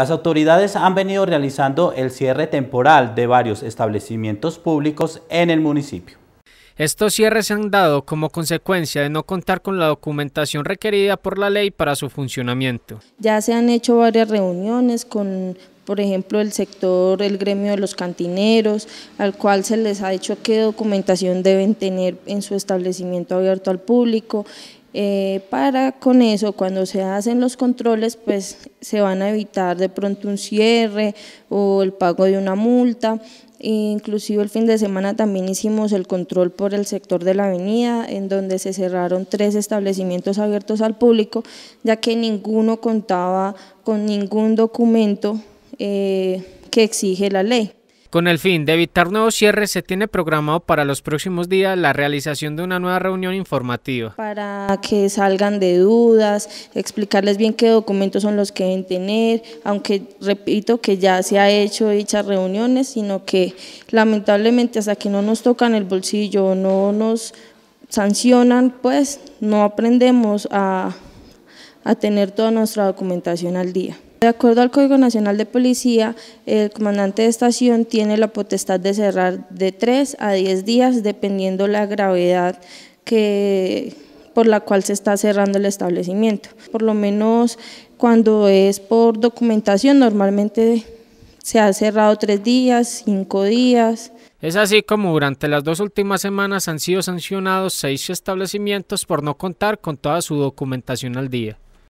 Las autoridades han venido realizando el cierre temporal de varios establecimientos públicos en el municipio. Estos cierres se han dado como consecuencia de no contar con la documentación requerida por la ley para su funcionamiento. Ya se han hecho varias reuniones con, por ejemplo, el sector, el gremio de los cantineros, al cual se les ha hecho qué documentación deben tener en su establecimiento abierto al público, eh, para con eso cuando se hacen los controles pues se van a evitar de pronto un cierre o el pago de una multa. Inclusive el fin de semana también hicimos el control por el sector de la avenida, en donde se cerraron tres establecimientos abiertos al público, ya que ninguno contaba con ningún documento eh, que exige la ley. Con el fin de evitar nuevos cierres, se tiene programado para los próximos días la realización de una nueva reunión informativa. Para que salgan de dudas, explicarles bien qué documentos son los que deben tener, aunque repito que ya se ha hecho dichas reuniones, sino que lamentablemente hasta que no nos tocan el bolsillo, no nos sancionan, pues no aprendemos a, a tener toda nuestra documentación al día. De acuerdo al Código Nacional de Policía, el comandante de estación tiene la potestad de cerrar de 3 a 10 días, dependiendo la gravedad que, por la cual se está cerrando el establecimiento. Por lo menos cuando es por documentación, normalmente se ha cerrado 3 días, 5 días. Es así como durante las dos últimas semanas han sido sancionados seis establecimientos por no contar con toda su documentación al día.